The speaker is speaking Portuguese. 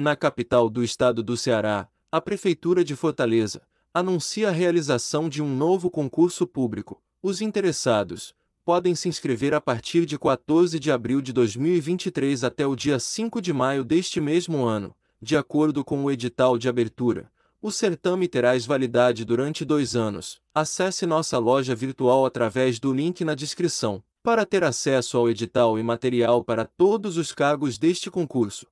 Na capital do estado do Ceará, a Prefeitura de Fortaleza anuncia a realização de um novo concurso público. Os interessados podem se inscrever a partir de 14 de abril de 2023 até o dia 5 de maio deste mesmo ano, de acordo com o edital de abertura. O certame terá validade durante dois anos. Acesse nossa loja virtual através do link na descrição para ter acesso ao edital e material para todos os cargos deste concurso.